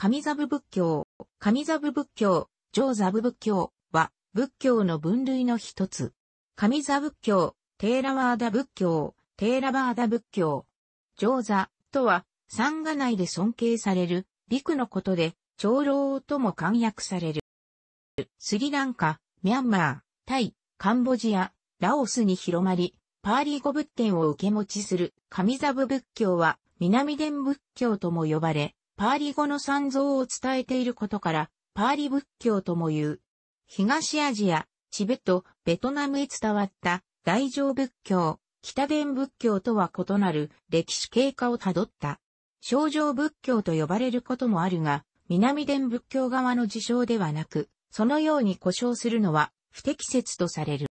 上座部仏教、上座部仏教、上座部仏教は仏教の分類の一つ。上座仏教、テーラワーダ仏教、テーラバーダ仏教。上座とは、山河内で尊敬される、陸のことで、長老とも簡約される。スリランカ、ミャンマー、タイ、カンボジア、ラオスに広まり、パーリー語仏典を受け持ちする上座部仏教は南伝仏教とも呼ばれ、パーリ語の三蔵を伝えていることから、パーリ仏教とも言う。東アジア、チベット、ベトナムへ伝わった大乗仏教、北伝仏教とは異なる歴史経過をたどった。少女仏教と呼ばれることもあるが、南伝仏教側の事象ではなく、そのように故障するのは不適切とされる。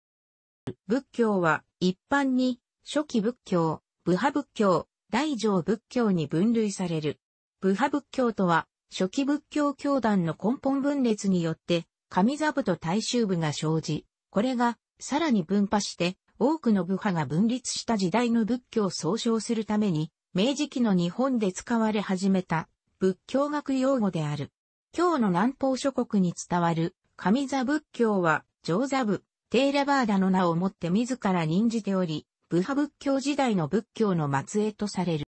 仏教は一般に初期仏教、部派仏教、大乗仏教に分類される。部派仏教とは、初期仏教教団の根本分裂によって、上座部と大衆部が生じ、これが、さらに分派して、多くの部派が分立した時代の仏教を総称するために、明治期の日本で使われ始めた、仏教学用語である。今日の南方諸国に伝わる、上座仏教は、上座部、テーラバーダの名をもって自ら任じており、部派仏教時代の仏教の末裔とされる。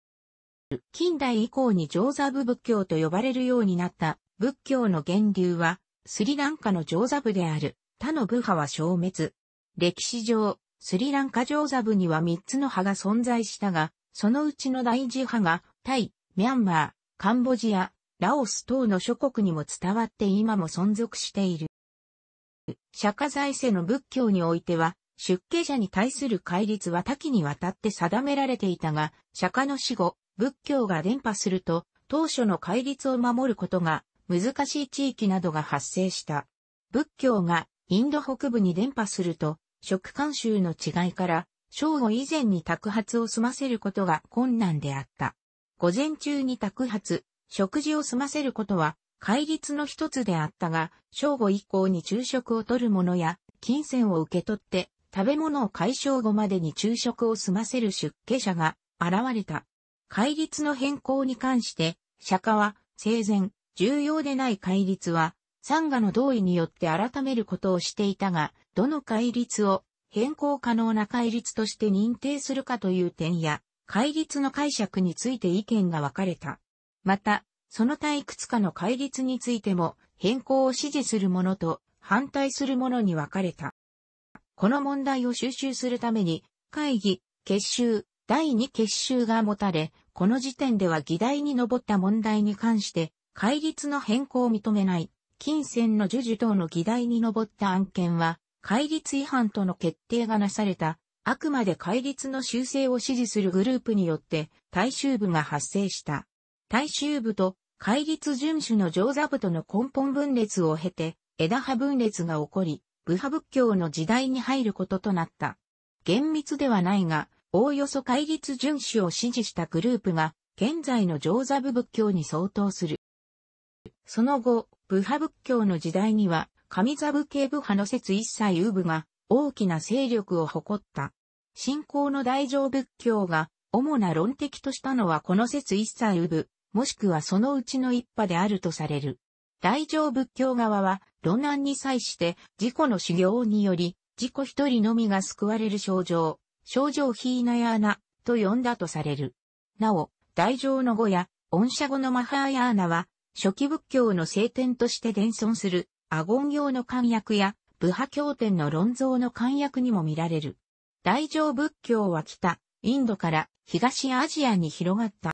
近代以降にジョーザブ仏教と呼ばれるようになった仏教の源流はスリランカのジョーザブである他の部派は消滅。歴史上、スリランカジョーザブには3つの派が存在したが、そのうちの第事派がタイ、ミャンマー、カンボジア、ラオス等の諸国にも伝わって今も存続している。釈迦財政の仏教においては、出家者に対する戒律は多岐にわたって定められていたが、釈迦の死後、仏教が伝播すると、当初の戒律を守ることが難しい地域などが発生した。仏教がインド北部に伝播すると、食慣習の違いから、正午以前に宅発を済ませることが困難であった。午前中に宅発、食事を済ませることは、戒律の一つであったが、正午以降に昼食を取る者や、金銭を受け取って、食べ物を解消後までに昼食を済ませる出家者が現れた。戒律の変更に関して、釈迦は、生前、重要でない戒律は、サンガの同意によって改めることをしていたが、どの戒律を変更可能な戒律として認定するかという点や、戒律の解釈について意見が分かれた。また、その他いくつかの戒律についても、変更を支持するものと反対するものに分かれた。この問題を収集するために、会議、結集、第2結集が持たれ、この時点では議題に上った問題に関して、戒律の変更を認めない、金銭の授受等の議題に上った案件は、戒律違反との決定がなされた、あくまで戒律の修正を支持するグループによって、大衆部が発生した。大衆部と戒律遵守の上座部との根本分裂を経て、枝葉分裂が起こり、部派仏教の時代に入ることとなった。厳密ではないが、おおよそ戒律遵守を支持したグループが、現在の上座部仏教に相当する。その後、部派仏教の時代には、上座部系部派の説一切有部が大きな勢力を誇った。信仰の大乗仏教が主な論的としたのはこの説一切有部、もしくはそのうちの一派であるとされる。大乗仏教側は、論南に際して、自己の修行により、自己一人のみが救われる症状、症状ヒーナヤーナと呼んだとされる。なお、大乗の語や、御社語のマハーヤーナは、初期仏教の聖典として伝存する、アゴン行の漢訳や、部派経典の論像の漢訳にも見られる。大乗仏教は北、インドから東アジアに広がった。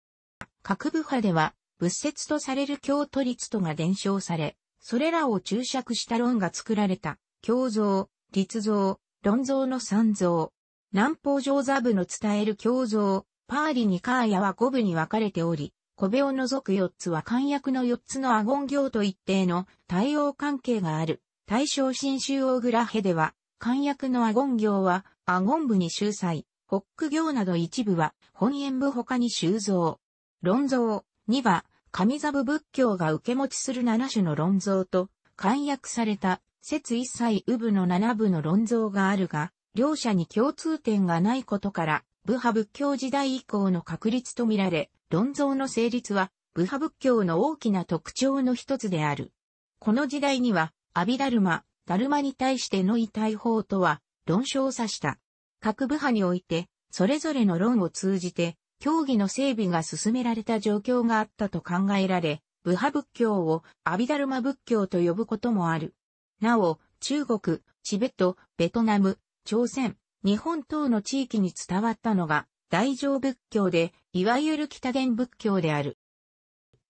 各部派では、仏説とされる教都律とが伝承され、それらを注釈した論が作られた、教像、律像、論像の三像、南方上座部の伝える教像、パーリニカーヤは5部に分かれており、小部を除く4つは漢訳の4つのアゴン行と一定の対応関係がある。大正新州オグラヘでは、漢訳のアゴン行はアゴン部に収載、ホック行など一部は本演部他に収蔵。論蔵、二は、神座部仏教が受け持ちする7種の論蔵と、漢訳された、説一切右部の7部の論蔵があるが、両者に共通点がないことから、部派仏教時代以降の確立とみられ、論像の成立は、部派仏教の大きな特徴の一つである。この時代には、アビダルマ、ダルマに対しての遺体法とは、論証を指した。各部派において、それぞれの論を通じて、教義の整備が進められた状況があったと考えられ、部派仏教をアビダルマ仏教と呼ぶこともある。なお、中国、チベット、ベトナム、朝鮮、日本等の地域に伝わったのが大乗仏教で、いわゆる北伝仏教である。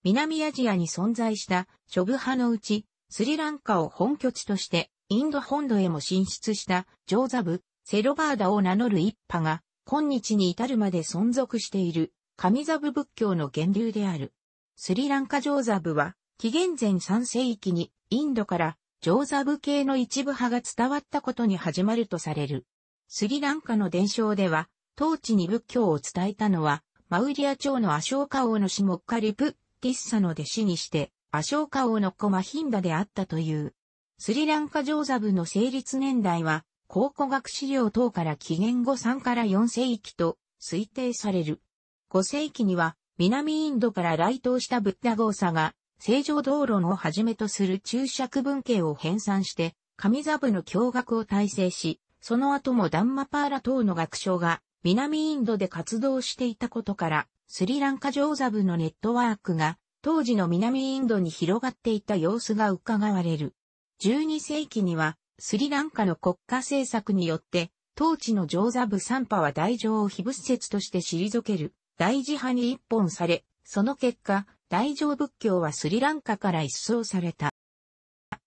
南アジアに存在した諸部派のうち、スリランカを本拠地として、インド本土へも進出したジョーザ部、セロバーダを名乗る一派が、今日に至るまで存続している、神座部仏教の源流である。スリランカジョーザ部は、紀元前3世紀にインドから上座部系の一部派が伝わったことに始まるとされる。スリランカの伝承では、当地に仏教を伝えたのは、マウリア朝のアショーカ王のシモッカリプ、ティッサの弟子にして、アショーカ王のコマヒンダであったという。スリランカ上座部の成立年代は、考古学資料等から紀元後3から4世紀と推定される。5世紀には南インドから来島したブッダゴーサが正常道論をはじめとする注釈文系を編纂して、上座部の教学を体制し、その後もダンマパーラ等の学賞が南インドで活動していたことから、スリランカ上座部のネットワークが当時の南インドに広がっていた様子が伺われる。12世紀にはスリランカの国家政策によって当地の上座部三派は大乗を非物説として退ける大事派に一本され、その結果、大乗仏教はスリランカから一掃された。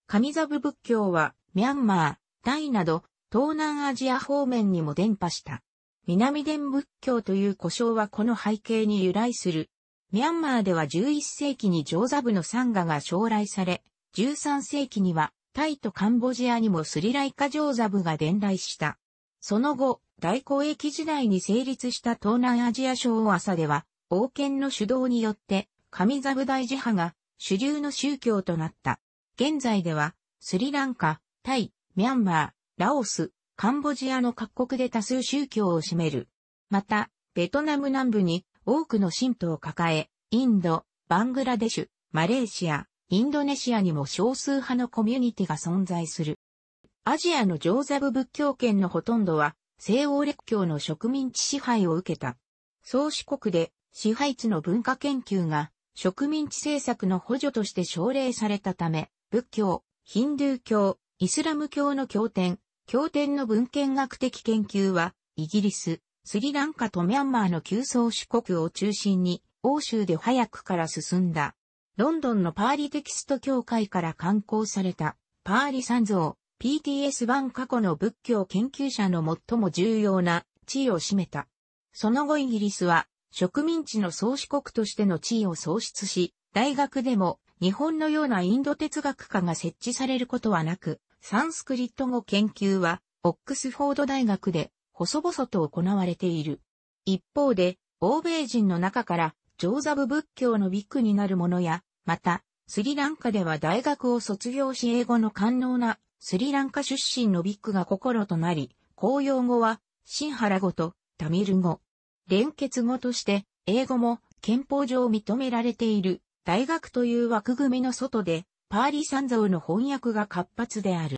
神座部仏教はミャンマー、タイなど東南アジア方面にも伝播した。南伝仏教という故障はこの背景に由来する。ミャンマーでは11世紀に上座部のサンガが将来され、13世紀にはタイとカンボジアにもスリライカ上座部が伝来した。その後、大公益時代に成立した東南アジア省朝では、王権の主導によって上座部大寺派が主流の宗教となった。現在では、スリランカ、タイ、ミャンマー、ラオス、カンボジアの各国で多数宗教を占める。また、ベトナム南部に多くの信徒を抱え、インド、バングラデシュ、マレーシア、インドネシアにも少数派のコミュニティが存在する。アジアのジョーザブ仏教圏のほとんどは、西欧列教の植民地支配を受けた。創始国で支配地の文化研究が植民地政策の補助として奨励されたため、仏教、ヒンドゥー教、イスラム教の経典、経典の文献学的研究は、イギリス、スリランカとミャンマーの旧宗主国を中心に、欧州で早くから進んだ。ロンドンのパーリテキスト教会から刊行された、パーリ三像、PTS 版過去の仏教研究者の最も重要な地位を占めた。その後イギリスは植民地の創始国としての地位を創出し、大学でも日本のようなインド哲学科が設置されることはなく、サンスクリット語研究はオックスフォード大学で細々と行われている。一方で、欧米人の中から上座部仏教のビッグになるものや、また、スリランカでは大学を卒業し英語の官能なスリランカ出身のビッグが心となり、公用語はシンハラ語とタミル語、連結語として、英語も憲法上認められている大学という枠組みの外で、パーリー三蔵の翻訳が活発である。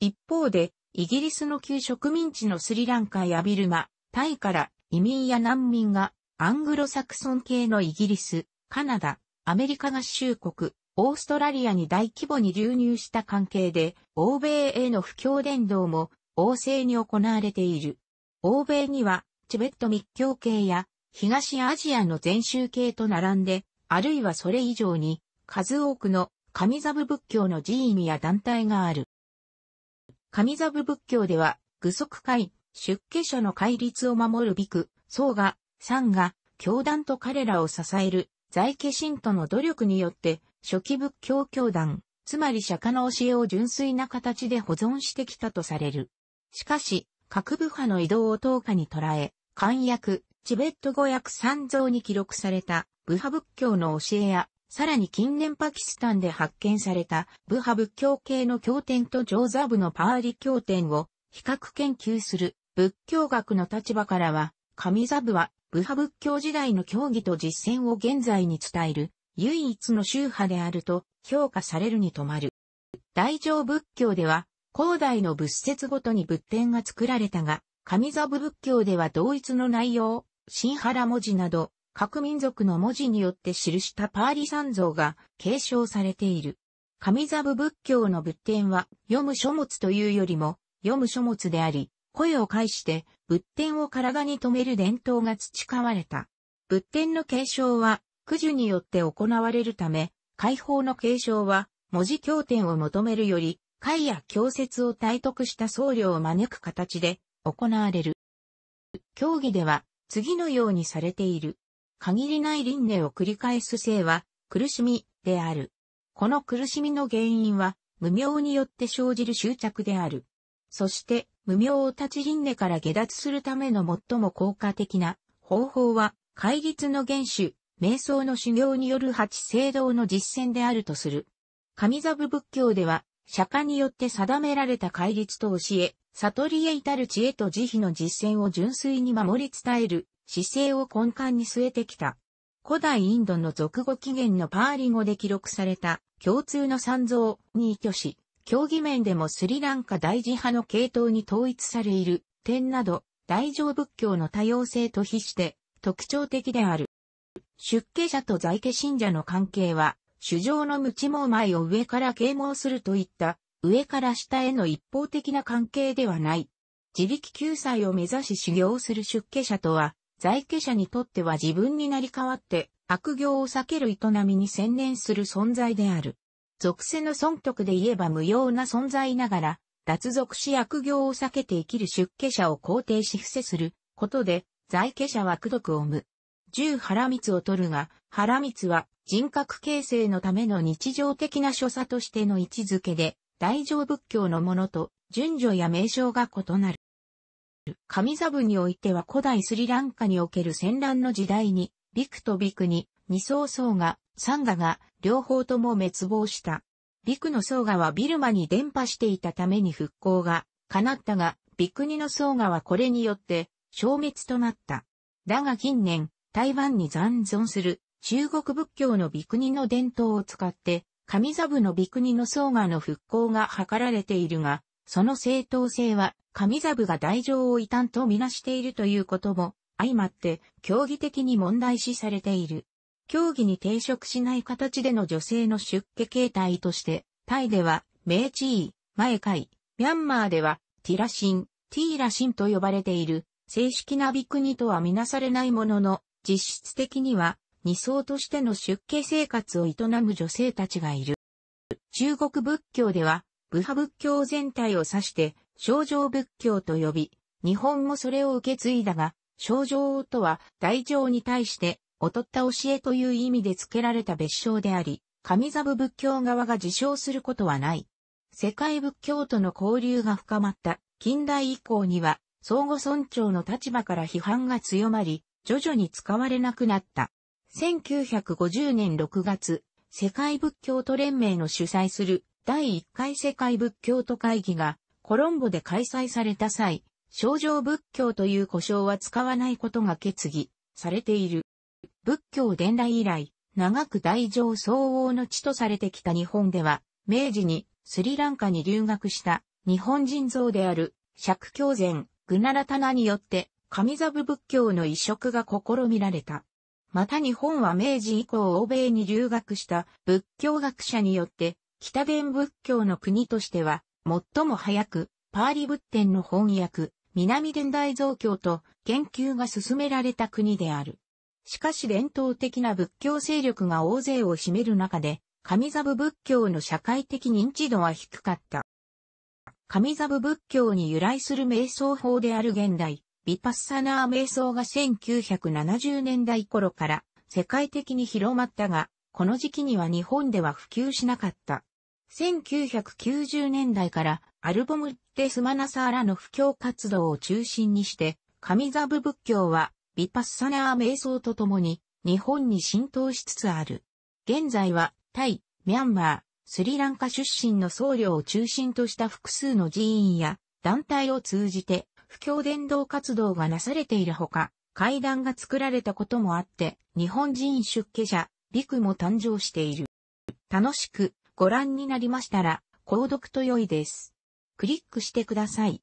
一方で、イギリスの旧植民地のスリランカやビルマ、タイから移民や難民がアングロサクソン系のイギリス、カナダ、アメリカ合衆国、オーストラリアに大規模に流入した関係で、欧米への不況伝道も旺盛に行われている。欧米にはチベット密教系や東アジアの禅宗系と並んで、あるいはそれ以上に、数多くの神座部仏教の寺院や団体がある。神座部仏教では、具足会、出家者の戒律を守るビク、僧が、三が、教団と彼らを支える、在家信徒の努力によって、初期仏教教団、つまり釈迦の教えを純粋な形で保存してきたとされる。しかし、各部派の移動を10日に捉え、漢訳、チベット語訳三蔵に記録された部派仏教の教えや、さらに近年パキスタンで発見された部派仏教系の経典と上座部のパーリ経典を比較研究する仏教学の立場からは、神座部は部派仏教時代の教義と実践を現在に伝える唯一の宗派であると評価されるに止まる。大乗仏教では広大の仏説ごとに仏典が作られたが、上座部仏教では同一の内容、新原文字など、各民族の文字によって記したパーリ三像が継承されている。上座部仏教の仏典は読む書物というよりも読む書物であり、声を介して仏典を体に留める伝統が培われた。仏典の継承は九樹によって行われるため、解放の継承は文字経典を求めるより会や教説を体得した僧侶を招く形で行われる。教義では次のようにされている。限りない輪廻を繰り返す性は苦しみである。この苦しみの原因は無明によって生じる執着である。そして無明を立ち輪廻から下脱するための最も効果的な方法は戒律の厳守、瞑想の修行による八聖道の実践であるとする。神座部仏教では釈迦によって定められた戒律と教え、悟りへ至る知恵と慈悲の実践を純粋に守り伝える姿勢を根幹に据えてきた。古代インドの俗語起源のパーリ語で記録された共通の三蔵に依拠し、競技面でもスリランカ大事派の系統に統一されいる点など、大乗仏教の多様性と比して特徴的である。出家者と在家信者の関係は主上の無知網前を上から啓蒙するといった、上から下への一方的な関係ではない。自力救済を目指し修行する出家者とは、在家者にとっては自分になり代わって悪行を避ける営みに専念する存在である。属性の損徳で言えば無用な存在ながら、脱俗し悪行を避けて生きる出家者を肯定し伏せすることで、在家者は苦毒を生む。十原蜜を取るが、原蜜は人格形成のための日常的な所作としての位置づけで、大乗仏教のものと順序や名称が異なる。神座部においては古代スリランカにおける戦乱の時代に、ビクとビクに、二層層が、サンガが、両方とも滅亡した。ビクの層がはビルマに伝播していたために復興が、叶ったが、ビクニの層がはこれによって、消滅となった。だが近年、台湾に残存する中国仏教の美国の伝統を使って、上座部の美国の僧画の復興が図られているが、その正当性は、上座部が大乗を異端とみなしているということも、相まって、競技的に問題視されている。競技に抵触しない形での女性の出家形態として、タイでは、メーチー、マミャンマーでは、ティラシン、ティーラシンと呼ばれている、正式なビクニとはみなされないものの、実質的には、二層としての出家生活を営む女性たちがいる。中国仏教では、部派仏教全体を指して、症状仏教と呼び、日本もそれを受け継いだが、症状とは、大乗に対して、劣った教えという意味で付けられた別称であり、神座部仏教側が自称することはない。世界仏教との交流が深まった近代以降には、相互尊重の立場から批判が強まり、徐々に使われなくなった。1950年6月、世界仏教徒連盟の主催する第1回世界仏教徒会議がコロンボで開催された際、症状仏教という呼称は使わないことが決議されている。仏教伝来以来、長く大乗相王の地とされてきた日本では、明治にスリランカに留学した日本人像である釈教禅、グナラタナによって、神座部仏教の移植が試みられた。また日本は明治以降欧米に留学した仏教学者によって、北伝仏教の国としては、最も早く、パーリ仏典の翻訳、南伝大蔵教と研究が進められた国である。しかし伝統的な仏教勢力が大勢を占める中で、上座部仏教の社会的認知度は低かった。上座部仏教に由来する瞑想法である現代、ビパッサナー瞑想が1970年代頃から世界的に広まったが、この時期には日本では普及しなかった。1990年代からアルボムってスマナサーラの布教活動を中心にして、神座部仏教はビパッサナー瞑想とともに日本に浸透しつつある。現在はタイ、ミャンマー、スリランカ出身の僧侶を中心とした複数の寺院や団体を通じて不教伝道活動がなされているほか、階段が作られたこともあって、日本人出家者、ビクも誕生している。楽しくご覧になりましたら、購読と良いです。クリックしてください。